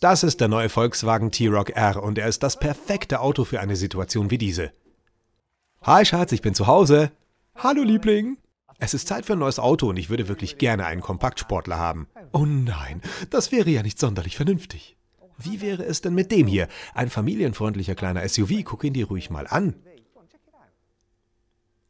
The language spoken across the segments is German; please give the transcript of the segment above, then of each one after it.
Das ist der neue Volkswagen T-Roc R und er ist das perfekte Auto für eine Situation wie diese. Hi Schatz, ich bin zu Hause. Hallo Liebling. Es ist Zeit für ein neues Auto und ich würde wirklich gerne einen Kompaktsportler haben. Oh nein, das wäre ja nicht sonderlich vernünftig. Wie wäre es denn mit dem hier? Ein familienfreundlicher kleiner SUV, guck ihn dir ruhig mal an.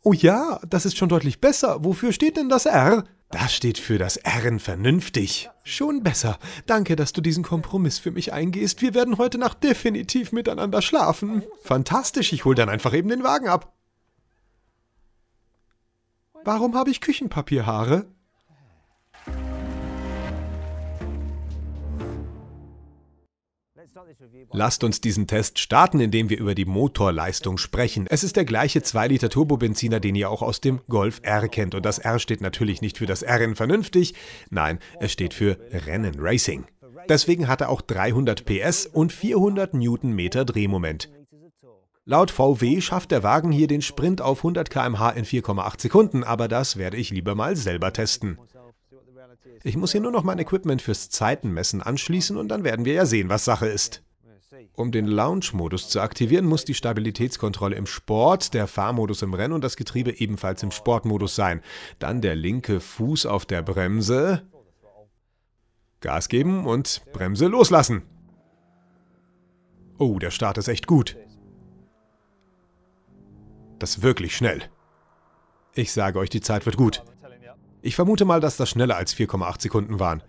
Oh ja, das ist schon deutlich besser. Wofür steht denn das R? Das steht für das R'n vernünftig. Schon besser. Danke, dass du diesen Kompromiss für mich eingehst. Wir werden heute Nacht definitiv miteinander schlafen. Fantastisch, ich hol dann einfach eben den Wagen ab. Warum habe ich Küchenpapierhaare? Lasst uns diesen Test starten, indem wir über die Motorleistung sprechen. Es ist der gleiche 2-Liter Turbobenziner, den ihr auch aus dem Golf R kennt. Und das R steht natürlich nicht für das R in vernünftig, nein, es steht für Rennen Racing. Deswegen hat er auch 300 PS und 400 Newtonmeter Drehmoment. Laut VW schafft der Wagen hier den Sprint auf 100 km/h in 4,8 Sekunden, aber das werde ich lieber mal selber testen. Ich muss hier nur noch mein Equipment fürs Zeitenmessen anschließen und dann werden wir ja sehen, was Sache ist. Um den Launch-Modus zu aktivieren, muss die Stabilitätskontrolle im Sport, der Fahrmodus im Rennen und das Getriebe ebenfalls im Sportmodus sein. Dann der linke Fuß auf der Bremse, Gas geben und Bremse loslassen. Oh, der Start ist echt gut. Das ist wirklich schnell. Ich sage euch, die Zeit wird gut. Ich vermute mal, dass das schneller als 4,8 Sekunden waren.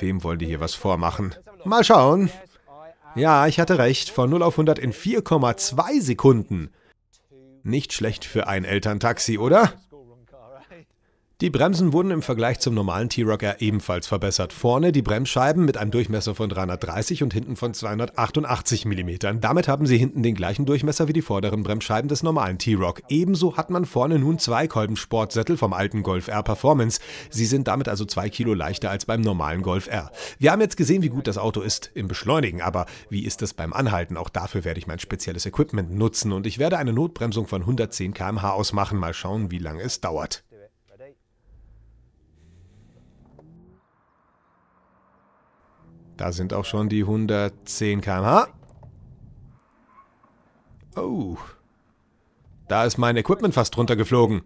Wem wollen die hier was vormachen? Mal schauen. Ja, ich hatte recht. Von 0 auf 100 in 4,2 Sekunden. Nicht schlecht für ein Elterntaxi, oder? Die Bremsen wurden im Vergleich zum normalen T-Rocker rock ebenfalls verbessert. Vorne die Bremsscheiben mit einem Durchmesser von 330 und hinten von 288 mm. Damit haben sie hinten den gleichen Durchmesser wie die vorderen Bremsscheiben des normalen T-Rock. Ebenso hat man vorne nun zwei Kolben Sportsättel vom alten Golf R Performance. Sie sind damit also zwei Kilo leichter als beim normalen Golf R. Wir haben jetzt gesehen, wie gut das Auto ist im Beschleunigen, aber wie ist es beim Anhalten? Auch dafür werde ich mein spezielles Equipment nutzen und ich werde eine Notbremsung von 110 km/h ausmachen. Mal schauen, wie lange es dauert. Da sind auch schon die 110 km/h. Oh. Da ist mein Equipment fast runtergeflogen.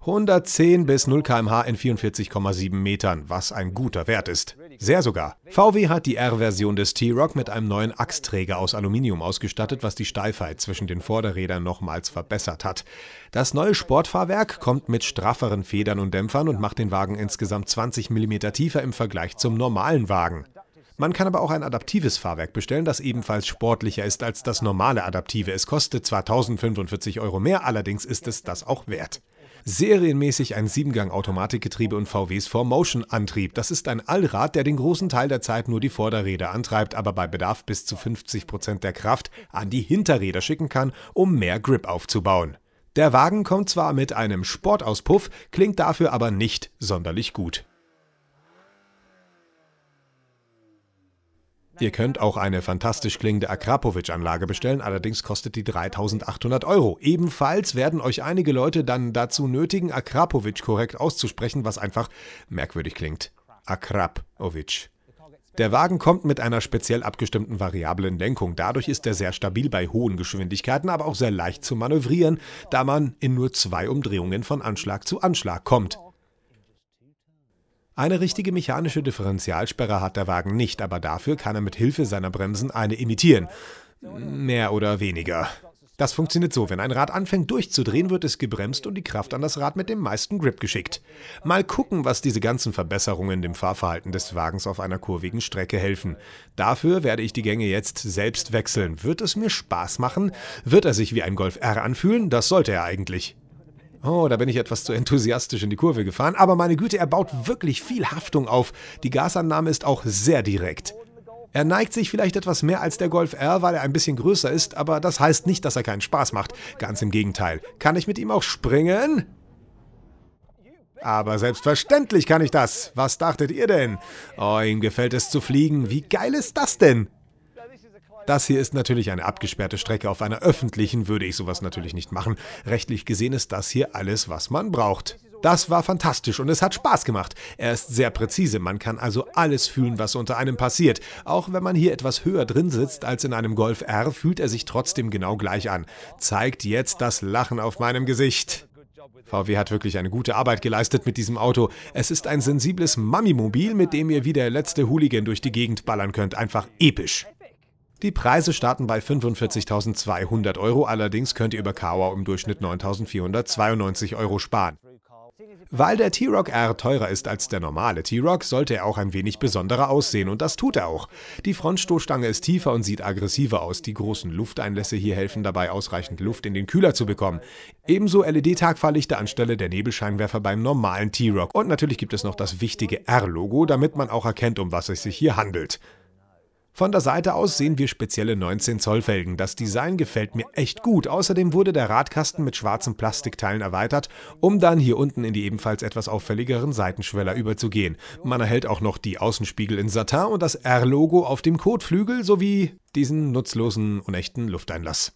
110 bis 0 km/h in 44,7 Metern, was ein guter Wert ist. Sehr sogar. VW hat die R-Version des T-Rock mit einem neuen Achsträger aus Aluminium ausgestattet, was die Steifheit zwischen den Vorderrädern nochmals verbessert hat. Das neue Sportfahrwerk kommt mit strafferen Federn und Dämpfern und macht den Wagen insgesamt 20 mm tiefer im Vergleich zum normalen Wagen. Man kann aber auch ein adaptives Fahrwerk bestellen, das ebenfalls sportlicher ist als das normale adaptive. Es kostet zwar 1045 Euro mehr, allerdings ist es das auch wert. Serienmäßig ein Siebengang-Automatikgetriebe und VWs 4Motion-Antrieb. Das ist ein Allrad, der den großen Teil der Zeit nur die Vorderräder antreibt, aber bei Bedarf bis zu 50% Prozent der Kraft an die Hinterräder schicken kann, um mehr Grip aufzubauen. Der Wagen kommt zwar mit einem Sportauspuff, klingt dafür aber nicht sonderlich gut. Ihr könnt auch eine fantastisch klingende Akrapovic-Anlage bestellen, allerdings kostet die 3800 Euro. Ebenfalls werden euch einige Leute dann dazu nötigen, Akrapovic korrekt auszusprechen, was einfach merkwürdig klingt. Akrapovic. Der Wagen kommt mit einer speziell abgestimmten variablen Lenkung. Dadurch ist er sehr stabil bei hohen Geschwindigkeiten, aber auch sehr leicht zu manövrieren, da man in nur zwei Umdrehungen von Anschlag zu Anschlag kommt. Eine richtige mechanische Differentialsperre hat der Wagen nicht, aber dafür kann er mit Hilfe seiner Bremsen eine imitieren. Mehr oder weniger. Das funktioniert so, wenn ein Rad anfängt durchzudrehen, wird es gebremst und die Kraft an das Rad mit dem meisten Grip geschickt. Mal gucken, was diese ganzen Verbesserungen dem Fahrverhalten des Wagens auf einer kurvigen Strecke helfen. Dafür werde ich die Gänge jetzt selbst wechseln. Wird es mir Spaß machen? Wird er sich wie ein Golf R anfühlen? Das sollte er eigentlich. Oh, da bin ich etwas zu enthusiastisch in die Kurve gefahren, aber meine Güte, er baut wirklich viel Haftung auf. Die Gasannahme ist auch sehr direkt. Er neigt sich vielleicht etwas mehr als der Golf R, weil er ein bisschen größer ist, aber das heißt nicht, dass er keinen Spaß macht. Ganz im Gegenteil. Kann ich mit ihm auch springen? Aber selbstverständlich kann ich das. Was dachtet ihr denn? Oh, ihm gefällt es zu fliegen. Wie geil ist das denn? Das hier ist natürlich eine abgesperrte Strecke. Auf einer öffentlichen würde ich sowas natürlich nicht machen. Rechtlich gesehen ist das hier alles, was man braucht. Das war fantastisch und es hat Spaß gemacht. Er ist sehr präzise, man kann also alles fühlen, was unter einem passiert. Auch wenn man hier etwas höher drin sitzt als in einem Golf R, fühlt er sich trotzdem genau gleich an. Zeigt jetzt das Lachen auf meinem Gesicht. VW hat wirklich eine gute Arbeit geleistet mit diesem Auto. Es ist ein sensibles Mami-Mobil, mit dem ihr wie der letzte Hooligan durch die Gegend ballern könnt. Einfach episch. Die Preise starten bei 45.200 Euro, allerdings könnt ihr über Kawa im Durchschnitt 9.492 Euro sparen. Weil der T-Rock R teurer ist als der normale T-Rock, sollte er auch ein wenig besonderer aussehen und das tut er auch. Die Frontstoßstange ist tiefer und sieht aggressiver aus. Die großen Lufteinlässe hier helfen dabei, ausreichend Luft in den Kühler zu bekommen. Ebenso LED-Tagfahrlichter anstelle der Nebelscheinwerfer beim normalen T-Rock. Und natürlich gibt es noch das wichtige R-Logo, damit man auch erkennt, um was es sich hier handelt. Von der Seite aus sehen wir spezielle 19 Zoll Felgen. Das Design gefällt mir echt gut. Außerdem wurde der Radkasten mit schwarzen Plastikteilen erweitert, um dann hier unten in die ebenfalls etwas auffälligeren Seitenschweller überzugehen. Man erhält auch noch die Außenspiegel in Satin und das R-Logo auf dem Kotflügel sowie diesen nutzlosen, unechten Lufteinlass.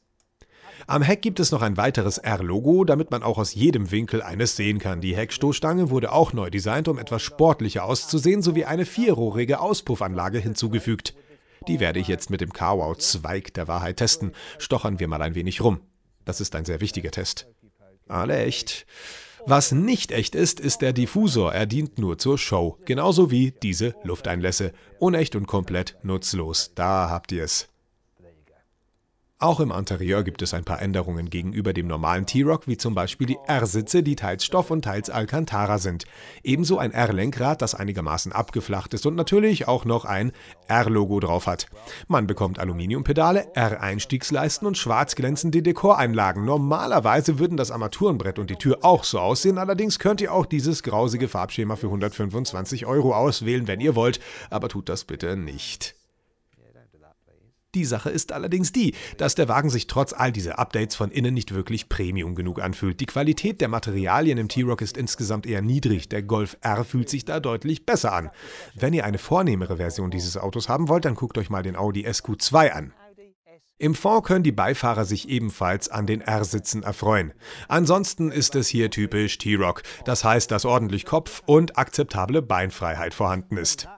Am Heck gibt es noch ein weiteres R-Logo, damit man auch aus jedem Winkel eines sehen kann. Die Heckstoßstange wurde auch neu designt, um etwas sportlicher auszusehen, sowie eine vierrohrige Auspuffanlage hinzugefügt. Die werde ich jetzt mit dem Kawau-Zweig der Wahrheit testen. Stochern wir mal ein wenig rum. Das ist ein sehr wichtiger Test. Alle echt. Was nicht echt ist, ist der Diffusor. Er dient nur zur Show. Genauso wie diese Lufteinlässe. Unecht und komplett nutzlos. Da habt ihr es. Auch im Interieur gibt es ein paar Änderungen gegenüber dem normalen T-Rock, wie zum Beispiel die R-Sitze, die teils Stoff und teils Alcantara sind. Ebenso ein R-Lenkrad, das einigermaßen abgeflacht ist und natürlich auch noch ein R-Logo drauf hat. Man bekommt Aluminiumpedale, R-Einstiegsleisten und schwarz glänzende Dekoreinlagen. Normalerweise würden das Armaturenbrett und die Tür auch so aussehen, allerdings könnt ihr auch dieses grausige Farbschema für 125 Euro auswählen, wenn ihr wollt, aber tut das bitte nicht. Die Sache ist allerdings die, dass der Wagen sich trotz all dieser Updates von innen nicht wirklich Premium genug anfühlt. Die Qualität der Materialien im T-Rock ist insgesamt eher niedrig. Der Golf R fühlt sich da deutlich besser an. Wenn ihr eine vornehmere Version dieses Autos haben wollt, dann guckt euch mal den Audi SQ2 an. Im Fond können die Beifahrer sich ebenfalls an den R-Sitzen erfreuen. Ansonsten ist es hier typisch T-Rock, das heißt, dass ordentlich Kopf und akzeptable Beinfreiheit vorhanden ist.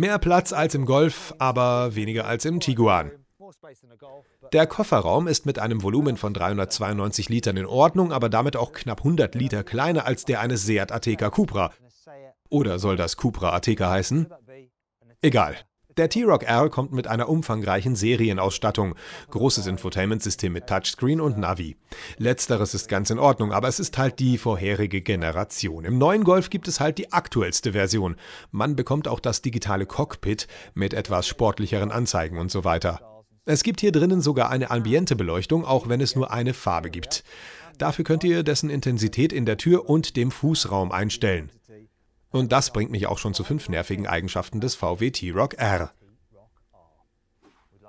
Mehr Platz als im Golf, aber weniger als im Tiguan. Der Kofferraum ist mit einem Volumen von 392 Litern in Ordnung, aber damit auch knapp 100 Liter kleiner als der eines Seat Ateca Cupra. Oder soll das Cupra Ateca heißen? Egal. Der T-Rock R kommt mit einer umfangreichen Serienausstattung. Großes Infotainment-System mit Touchscreen und Navi. Letzteres ist ganz in Ordnung, aber es ist halt die vorherige Generation. Im neuen Golf gibt es halt die aktuellste Version. Man bekommt auch das digitale Cockpit mit etwas sportlicheren Anzeigen und so weiter. Es gibt hier drinnen sogar eine ambiente Beleuchtung, auch wenn es nur eine Farbe gibt. Dafür könnt ihr dessen Intensität in der Tür und dem Fußraum einstellen. Und das bringt mich auch schon zu fünf nervigen Eigenschaften des VW t rock R.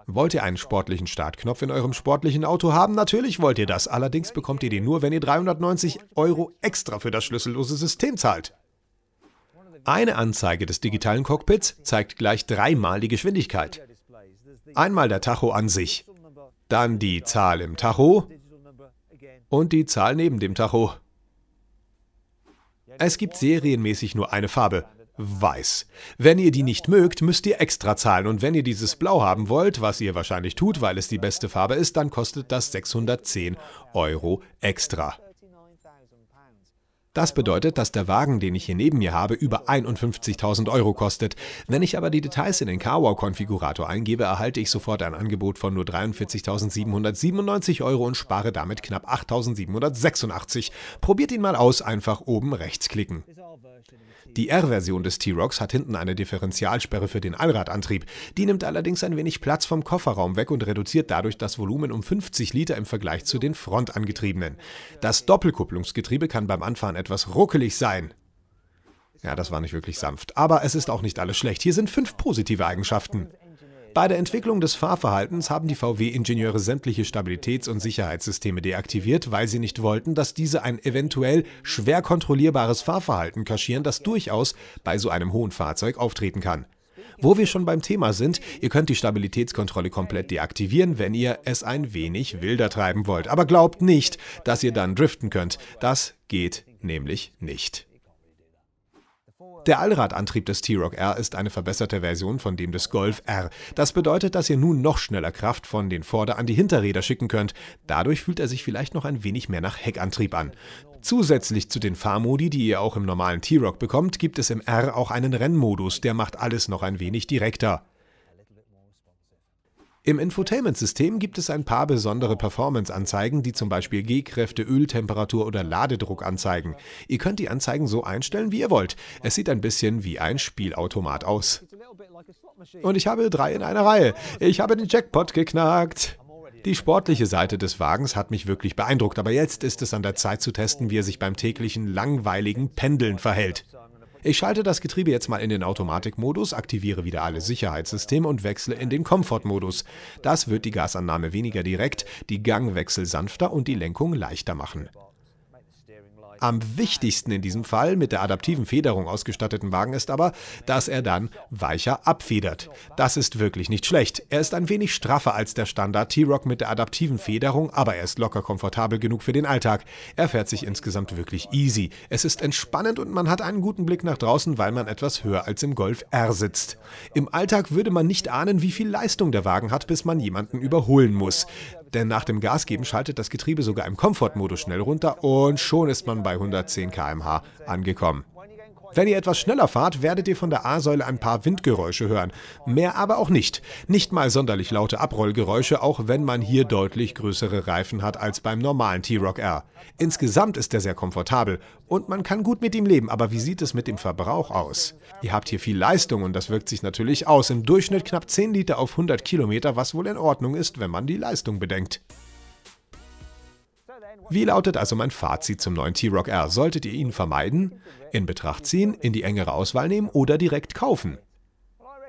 Wollt ihr einen sportlichen Startknopf in eurem sportlichen Auto haben? Natürlich wollt ihr das. Allerdings bekommt ihr den nur, wenn ihr 390 Euro extra für das schlüssellose System zahlt. Eine Anzeige des digitalen Cockpits zeigt gleich dreimal die Geschwindigkeit. Einmal der Tacho an sich, dann die Zahl im Tacho und die Zahl neben dem Tacho. Es gibt serienmäßig nur eine Farbe, weiß. Wenn ihr die nicht mögt, müsst ihr extra zahlen und wenn ihr dieses Blau haben wollt, was ihr wahrscheinlich tut, weil es die beste Farbe ist, dann kostet das 610 Euro extra. Das bedeutet, dass der Wagen, den ich hier neben mir habe, über 51.000 Euro kostet. Wenn ich aber die Details in den CarWow-Konfigurator eingebe, erhalte ich sofort ein Angebot von nur 43.797 Euro und spare damit knapp 8.786. Probiert ihn mal aus, einfach oben rechts klicken. Die R-Version des t rocks hat hinten eine Differentialsperre für den Allradantrieb. Die nimmt allerdings ein wenig Platz vom Kofferraum weg und reduziert dadurch das Volumen um 50 Liter im Vergleich zu den Frontangetriebenen. Das Doppelkupplungsgetriebe kann beim Anfahren etwas ruckelig sein. Ja, das war nicht wirklich sanft. Aber es ist auch nicht alles schlecht. Hier sind fünf positive Eigenschaften. Bei der Entwicklung des Fahrverhaltens haben die VW-Ingenieure sämtliche Stabilitäts- und Sicherheitssysteme deaktiviert, weil sie nicht wollten, dass diese ein eventuell schwer kontrollierbares Fahrverhalten kaschieren, das durchaus bei so einem hohen Fahrzeug auftreten kann. Wo wir schon beim Thema sind, ihr könnt die Stabilitätskontrolle komplett deaktivieren, wenn ihr es ein wenig wilder treiben wollt. Aber glaubt nicht, dass ihr dann driften könnt. Das geht nämlich nicht. Der Allradantrieb des T-Roc R ist eine verbesserte Version von dem des Golf R. Das bedeutet, dass ihr nun noch schneller Kraft von den Vorder- an die Hinterräder schicken könnt. Dadurch fühlt er sich vielleicht noch ein wenig mehr nach Heckantrieb an. Zusätzlich zu den Fahrmodi, die ihr auch im normalen T-Roc bekommt, gibt es im R auch einen Rennmodus, der macht alles noch ein wenig direkter. Im Infotainment-System gibt es ein paar besondere Performance-Anzeigen, die zum Beispiel Gehkräfte, Öltemperatur oder Ladedruck anzeigen. Ihr könnt die Anzeigen so einstellen, wie ihr wollt. Es sieht ein bisschen wie ein Spielautomat aus. Und ich habe drei in einer Reihe. Ich habe den Jackpot geknackt. Die sportliche Seite des Wagens hat mich wirklich beeindruckt, aber jetzt ist es an der Zeit zu testen, wie er sich beim täglichen langweiligen Pendeln verhält. Ich schalte das Getriebe jetzt mal in den Automatikmodus, aktiviere wieder alle Sicherheitssysteme und wechsle in den Komfortmodus. Das wird die Gasannahme weniger direkt, die Gangwechsel sanfter und die Lenkung leichter machen. Am wichtigsten in diesem Fall mit der adaptiven Federung ausgestatteten Wagen ist aber, dass er dann weicher abfedert. Das ist wirklich nicht schlecht. Er ist ein wenig straffer als der Standard T-Rock mit der adaptiven Federung, aber er ist locker komfortabel genug für den Alltag. Er fährt sich insgesamt wirklich easy. Es ist entspannend und man hat einen guten Blick nach draußen, weil man etwas höher als im Golf R sitzt. Im Alltag würde man nicht ahnen, wie viel Leistung der Wagen hat, bis man jemanden überholen muss. Denn nach dem Gasgeben schaltet das Getriebe sogar im Komfortmodus schnell runter und schon ist man bei 110 km/h angekommen. Wenn ihr etwas schneller fahrt, werdet ihr von der A-Säule ein paar Windgeräusche hören. Mehr aber auch nicht. Nicht mal sonderlich laute Abrollgeräusche, auch wenn man hier deutlich größere Reifen hat als beim normalen T-Rock R. Insgesamt ist er sehr komfortabel und man kann gut mit ihm leben, aber wie sieht es mit dem Verbrauch aus? Ihr habt hier viel Leistung und das wirkt sich natürlich aus. Im Durchschnitt knapp 10 Liter auf 100 Kilometer, was wohl in Ordnung ist, wenn man die Leistung bedenkt. Wie lautet also mein Fazit zum neuen T-Rock R? Solltet ihr ihn vermeiden, in Betracht ziehen, in die engere Auswahl nehmen oder direkt kaufen?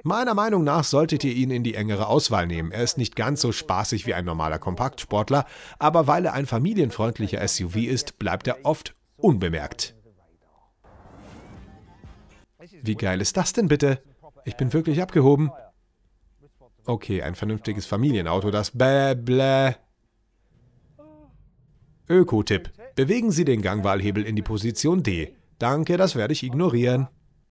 Meiner Meinung nach solltet ihr ihn in die engere Auswahl nehmen. Er ist nicht ganz so spaßig wie ein normaler Kompaktsportler, aber weil er ein familienfreundlicher SUV ist, bleibt er oft unbemerkt. Wie geil ist das denn bitte? Ich bin wirklich abgehoben. Okay, ein vernünftiges Familienauto, das bäh, bläh. Öko-Tipp. Bewegen Sie den Gangwahlhebel in die Position D. Danke, das werde ich ignorieren.